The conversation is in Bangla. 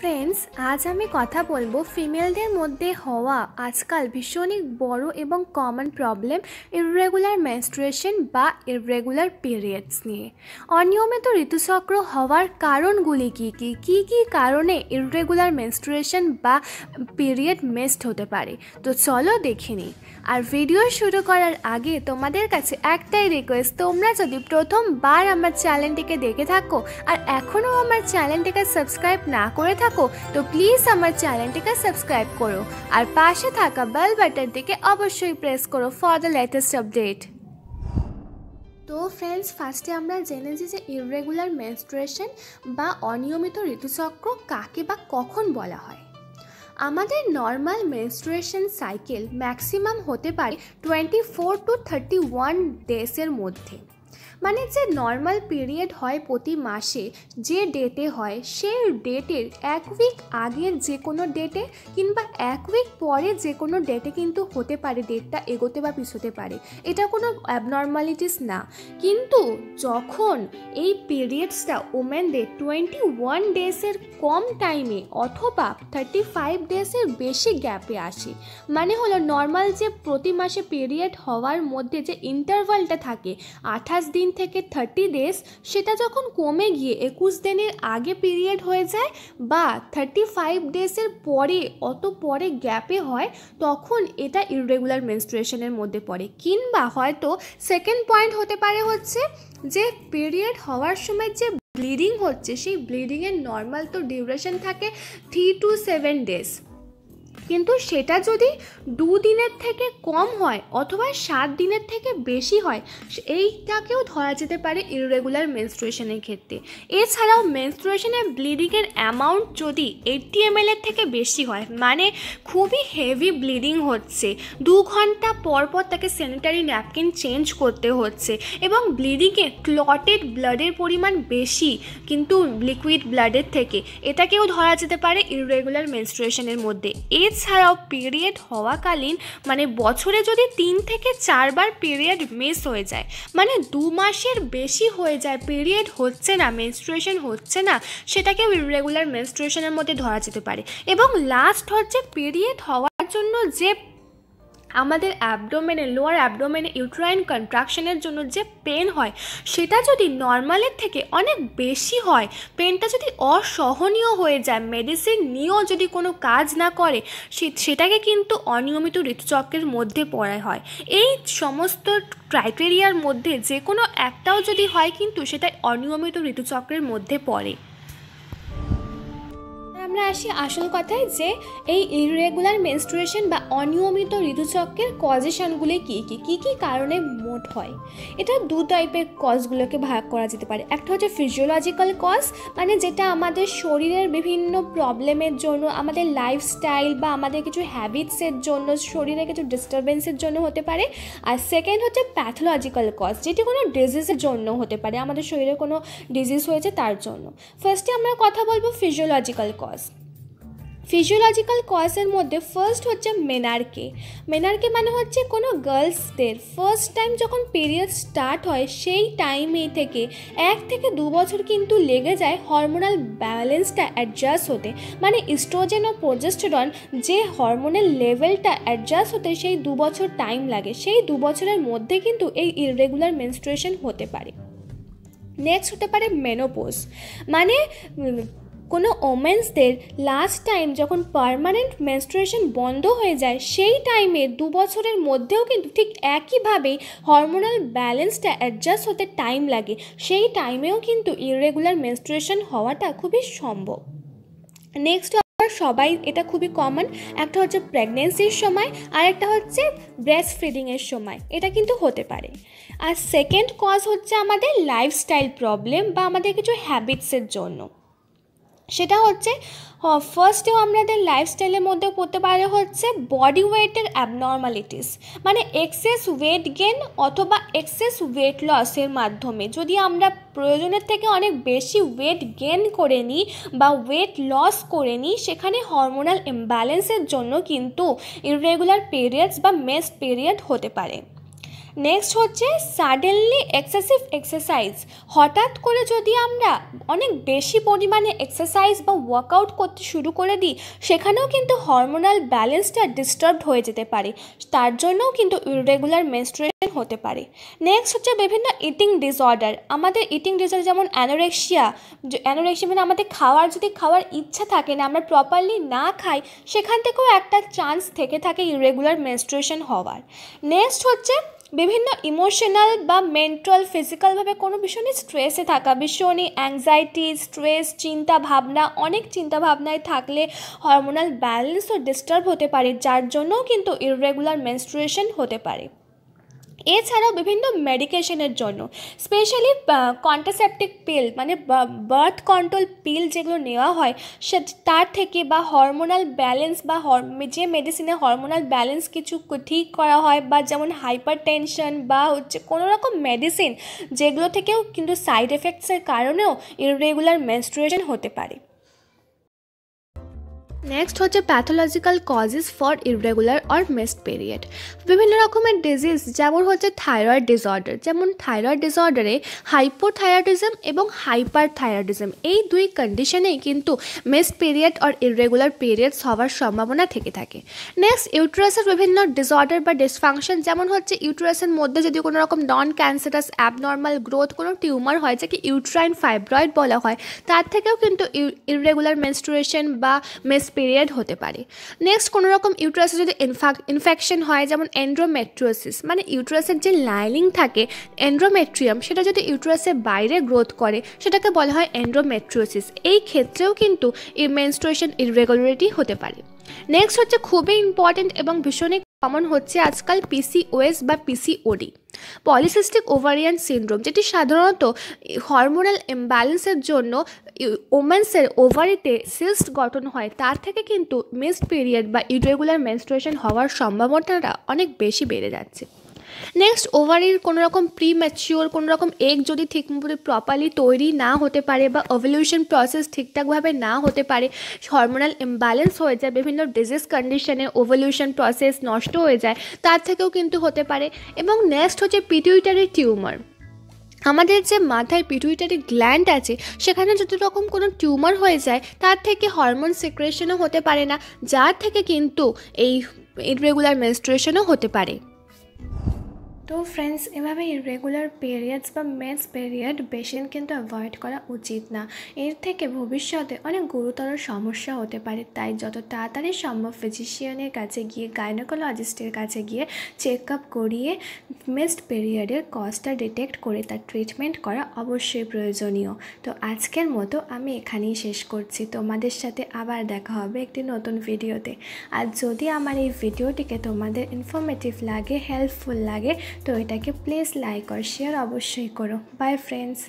ফ্রেন্ডস আজ আমি কথা বলবো ফিমেলদের মধ্যে হওয়া আজকাল ভীষণই বড় এবং কমন প্রবলেম ইররেগুলার মেনস্ট্রুয়েশন বা ইররেগুলার পিরিয়ডস নিয়ে অনিয়মিত ঋতুচক্র হওয়ার কারণগুলি কী কী কী কী কারণে ইররেগুলার মেনস্ট্রুয়েশন বা পিরিয়ড মিসড হতে পারে তো চলো দেখে নিই আর ভিডিও শুরু করার আগে তোমাদের কাছে একটাই রিকোয়েস্ট তোমরা যদি প্রথমবার আমার চ্যানেলটিকে দেখে থাকো আর এখনও আমার চ্যানেলটিকে সাবস্ক্রাইব না করে থাকো থাকো তো প্লিজ আমার চ্যানেলটিকে সাবস্ক্রাইব করো আর পাশে থাকা বেল বাটনটিকে অবশ্যই প্রেস করো ফর দ্য লেটেস্ট আপডেট তো ফ্রেন্ডস ফার্স্টে আমরা জেনেছি যে ইরেগুলার মেনস্ট্রুয়েশন বা অনিয়মিত ঋতুচক্র কাকে বা কখন বলা হয় আমাদের নর্মাল মেনস্ট্রুয়েশন সাইকেল ম্যাক্সিমাম হতে পারে twenty four to thirty one ডেসের মধ্যে মানে যে নর্মাল পিরিয়ড হয় প্রতি মাসে যে ডেটে হয় সেই ডেটের এক উইক আগের যে কোনো ডেটে কিংবা এক উইক পরে যে কোনো ডেটে কিন্তু হতে পারে ডেটটা এগোতে বা পিছোতে পারে এটা কোনো অ্যাবনর্মালিটিস না কিন্তু যখন এই পিরিয়ডসটা ওমেনদের টোয়েন্টি ওয়ান ডেজের কম টাইমে অথবা থার্টি ফাইভ ডেজের বেশি গ্যাপে আসে মানে হলো নর্মাল যে প্রতি মাসে পিরিয়ড হওয়ার মধ্যে যে ইন্টারভালটা থাকে আঠাশ আঠাশ দিন থেকে থার্টি ডেজ সেটা যখন কমে গিয়ে একুশ দিনের আগে পিরিয়ড হয়ে যায় বা থার্টি ফাইভ ডেজের পরে অত পরে গ্যাপে হয় তখন এটা ইরেগুলার মেনস্ট্রুয়েশনের মধ্যে পড়ে কিংবা হয়তো সেকেন্ড পয়েন্ট হতে পারে হচ্ছে যে পিরিয়ড হওয়ার সময় যে ব্লিডিং হচ্ছে সেই ব্লিডিংয়ের নর্মাল তো ডিউরেশন থাকে থ্রি টু সেভেন ডেজ কিন্তু সেটা যদি দুদিনের থেকে কম হয় অথবা সাত দিনের থেকে বেশি হয় এইটাকেও ধরা যেতে পারে ইরেগুলার মেনস্ট্রুয়েশনের ক্ষেত্রে এছাড়াও মেনস্ট্রুয়েশনের ব্লিডিংয়ের অ্যামাউন্ট যদি এইটি এম এর থেকে বেশি হয় মানে খুবই হেভি ব্লিডিং হচ্ছে দু ঘন্টা পর পর তাকে স্যানিটারি ন্যাপকিন চেঞ্জ করতে হচ্ছে এবং ব্লিডিংয়ে ক্লটেড ব্লাডের পরিমাণ বেশি কিন্তু লিকুইড ব্লাডের থেকে এটাকেও ধরা যেতে পারে ইরেগুলার মেনস্ট্রুয়েশনের মধ্যে এছাড়া এছাড়াও পিরিয়ড হওয়াকালীন মানে বছরে যদি তিন থেকে চারবার পিরিয়ড মিস হয়ে যায় মানে দু মাসের বেশি হয়ে যায় পিরিয়ড হচ্ছে না মেনস্ট্রুয়েশন হচ্ছে না সেটাকে রেগুলার মেনস্ট্রুয়েশনের মধ্যে ধরা যেতে পারে এবং লাস্ট হচ্ছে পিরিয়ড হওয়ার জন্য যে আমাদের অ্যাবডোমেনে লোয়ার অ্যাবডোমেনে ইউট্রাইন কন্ট্রাকশনের জন্য যে পেন হয় সেটা যদি নর্মালের থেকে অনেক বেশি হয় পেনটা যদি অসহনীয় হয়ে যায় মেডিসিন নিয়েও যদি কোনো কাজ না করে সেটাকে কিন্তু অনিয়মিত ঋতুচক্রের মধ্যে পড়া হয় এই সমস্ত ক্রাইটেরিয়ার মধ্যে যে কোনো একটাও যদি হয় কিন্তু সেটা অনিয়মিত ঋতুচক্রের মধ্যে পড়ে আমরা আসি আসল কথায় যে এই ইরেগুলার মেনস্ট্রুয়েশন বা অনিয়মিত ঋতুচক্রের কজেশনগুলি কী কী কী কী কারণে মোট হয় এটা দু টাইপের কজগুলোকে ভাগ করা যেতে পারে একটা হচ্ছে ফিজিওলজিক্যাল কজ মানে যেটা আমাদের শরীরের বিভিন্ন প্রবলেমের জন্য আমাদের লাইফস্টাইল বা আমাদের কিছু হ্যাবিটসের জন্য শরীরে কিছু ডিস্টারবেন্সের জন্য হতে পারে আর সেকেন্ড হচ্ছে প্যাথোলজিক্যাল কজ যেটি কোনো ডিজিজের জন্য হতে পারে আমাদের শরীরে কোনো ডিজিজ হয়েছে তার জন্য ফার্স্টে আমরা কথা বলবো ফিজিওলজিক্যাল কজ ফিজিওলজিক্যাল কজের মধ্যে ফার্স্ট হচ্ছে মেনার্কে মেনার্কে মানে হচ্ছে কোনো গার্লসদের ফার্স্ট টাইম যখন পিরিয়ড স্টার্ট হয় সেই টাইমে থেকে এক থেকে দু বছর কিন্তু লেগে যায় হরমোনাল ব্যালেন্সটা অ্যাডজাস্ট হতে মানে ইস্ট্রোজেন ও প্রোজেস্টেরন যে হরমোনের লেভেলটা অ্যাডজাস্ট হতে সেই দু বছর টাইম লাগে সেই দু বছরের মধ্যে কিন্তু এই ইরেগুলার মেনস্ট্রুয়েশন হতে পারে নেক্সট হতে পারে মেনোপোজ মানে কোনো ওমেন্সদের লাস্ট টাইম যখন পারমানেন্ট মেনস্ট্রুয়েশন বন্ধ হয়ে যায় সেই টাইমে দু বছরের মধ্যেও কিন্তু ঠিক একইভাবেই হরমোনাল ব্যালেন্সটা অ্যাডজাস্ট হতে টাইম লাগে সেই টাইমেও কিন্তু ইরেগুলার মেনস্ট্রুয়েশন হওয়াটা খুবই সম্ভব নেক্সট সবাই এটা খুবই কমন একটা হচ্ছে প্রেগনেন্সির সময় আর একটা হচ্ছে ব্রেস্ট ফিডিংয়ের সময় এটা কিন্তু হতে পারে আর সেকেন্ড কজ হচ্ছে আমাদের লাইফস্টাইল প্রবলেম বা আমাদের কিছু হ্যাবিটসের জন্য সেটা হচ্ছে ফার্স্টেও আমাদের লাইফস্টাইলের মধ্যে করতে পারে হচ্ছে বডি ওয়েটের অ্যাবনর্মালিটিস মানে এক্সেস ওয়েট গেন অথবা এক্সেস ওয়েট লসের মাধ্যমে যদি আমরা প্রয়োজনের থেকে অনেক বেশি ওয়েট গেন করে নিই বা ওয়েট লস করে নিই সেখানে হরমোনাল ইমব্যালেন্সের জন্য কিন্তু ইরেগুলার পিরিয়ডস বা মেস পিরিয়ড হতে পারে নেক্সট হচ্ছে সাডেনলি এক্সেসিভ এক্সারসাইজ হঠাৎ করে যদি আমরা অনেক বেশি পরিমাণে এক্সারসাইজ বা ওয়ার্কআউট করতে শুরু করে দিই সেখানেও কিন্তু হরমোনাল ব্যালেন্সটা ডিস্টার্বড হয়ে যেতে পারে তার জন্যও কিন্তু ইরেগুলার মেনস্ট্রুয়েশন হতে পারে নেক্সট হচ্ছে বিভিন্ন ইটিং ডিসঅর্ডার আমাদের ইটিং ডিসঅর্ডার যেমন অ্যানোরেক্সিয়া অ্যানোরেক্সিয়া মানে আমাদের খাওয়ার যদি খাওয়ার ইচ্ছা থাকে না আমরা প্রপারলি না খাই সেখান থেকেও একটা চান্স থেকে থাকে ইরেগুলার মেনস্ট্রুয়েশন হওয়ার নেক্সট হচ্ছে বিভিন্ন ইমোশনাল বা মেন্টাল ফিজিক্যালভাবে কোনো ভীষণই স্ট্রেসে থাকা ভীষণই অ্যাংজাইটি স্ট্রেস চিন্তা ভাবনা অনেক চিন্তা ভাবনায় থাকলে হরমোনাল ব্যালেন্সও ডিস্টার্ব হতে পারে যার জন্যও কিন্তু ইররেগুলার মেনস্ট্রুয়েশন হতে পারে এছাড়াও বিভিন্ন মেডিকেশনের জন্য স্পেশালি কন্ট্রাসেপটিক পিল মানে বার্থ কন্ট্রোল পিল যেগুলো নেওয়া হয় সে তার থেকে বা হরমোনাল ব্যালেন্স বা যে মেডিসিনে হরমোনাল ব্যালেন্স কিছু ঠিক করা হয় বা যেমন হাইপার টেনশন বা হচ্ছে কোনো রকম মেডিসিন যেগুলো থেকেও কিন্তু সাইড এফেক্টসের কারণেও ইরেগুলার মেনস্ট্রুয়েশন হতে পারে নেক্সট হচ্ছে pathological causes for irregular or missed period বিভিন্ন রকমের ডিজিজ যেমন হচ্ছে থাইরয়েড ডিসঅর্ডার যেমন থাইরয়েড ডিসঅর্ডারে হাইপোথাইরয়েডিজম এবং হাইপার থাইরয়েডিজম এই দুই কন্ডিশনেই কিন্তু missed period or irregular periods হওয়ার সম্ভাবনা থেকে থাকে নেক্সট ইউট্রাসের বিভিন্ন ডিসঅর্ডার বা ডিসফাংশন যেমন হচ্ছে ইউট্রাসের মধ্যে যদি কোনো রকম নন ক্যান্সারাস অ্যাবনর্মাল গ্রোথ কোনো টিউমার হয় যাকে ইউট্রাইন ফাইব্রয়েড বলা হয় তার থেকেও কিন্তু ইরেগুলার মেনস্ট্রুয়েশন বা মেস পিরিয়ড হতে পারে নেক্সট কোনো রকম ইউট্রাসে যদি ইনফেকশন হয় যেমন অ্যান্ড্রোমেট্রিওসিস মানে ইউট্রাসের যে লাইনিং থাকে অ্যান্ড্রোমেট্রিয়াম সেটা যদি ইউট্রাসের বাইরে গ্রোথ করে সেটাকে বলা হয় অ্যান্ড্রোমেট্রিওসিস এই ক্ষেত্রেও কিন্তু মেনস্ট্রুয়েশন ইরেগুলারিটি হতে পারে নেক্সট হচ্ছে খুবই ইম্পর্টেন্ট এবং ভীষণই কমন হচ্ছে আজকাল পিসিওএস বা পিসিওডি পলিসিস্টিক ওভারিয়ান সিন্ড্রোম যেটি সাধারণত হরমোনাল ইমব্যালেন্সের জন্য ওমেন্সের ওভারিতে সিস্ট গঠন হয় তার থেকে কিন্তু মিসড পিরিয়ড বা ইরেগুলার মেনস্ট্রুয়েশন হওয়ার সম্ভাবনাটা অনেক বেশি বেড়ে যাচ্ছে নেক্সট ওভারির কোনো রকম প্রি ম্যাচিওর কোনো রকম এগ যদি ঠিকমতো প্রপারলি তৈরি না হতে পারে বা অভলিউশন প্রসেস ঠিকঠাকভাবে না হতে পারে হরমোনাল ইমব্যালেন্স হয়ে যায় বিভিন্ন ডিজিজ কন্ডিশনে ওভলিউশন প্রসেস নষ্ট হয়ে যায় তার থেকেও কিন্তু হতে পারে এবং নেক্সট হচ্ছে পিটিউটারি টিউমার আমাদের যে মাথায় পিটুইটারি গ্ল্যান্ড আছে সেখানে যদি রকম কোনো টিউমার হয়ে যায় তার থেকে হরমোন সিক্রেশনও হতে পারে না যার থেকে কিন্তু এই ইরেগুলার মেনস্ট্রুয়েশনও হতে পারে তো ফ্রেন্ডস এভাবে ইরেগুলার পিরিয়ডস বা মেন্স পিরিয়ড বেশিন কিন্তু অ্যাভয়েড করা উচিত না এর থেকে ভবিষ্যতে অনেক গুরুতর সমস্যা হতে পারে তাই যত তাড়াতাড়ি সম্ভব ফিজিশিয়ানের কাছে গিয়ে গাইনোকোলজিস্টের কাছে গিয়ে চেক আপ করিয়ে মেসড পিরিয়ডের কজটা ডিটেক্ট করে তার ট্রিটমেন্ট করা অবশ্যই প্রয়োজনীয় তো আজকের মতো আমি এখানেই শেষ করছি তোমাদের সাথে আবার দেখা হবে একটি নতুন ভিডিওতে আর যদি আমার এই ভিডিওটিকে তোমাদের ইনফরমেটিভ লাগে হেল্পফুল লাগে তো এটাকে প্লিজ লাইক আর শেয়ার অবশ্যই করো বাই ফ্রেন্ডস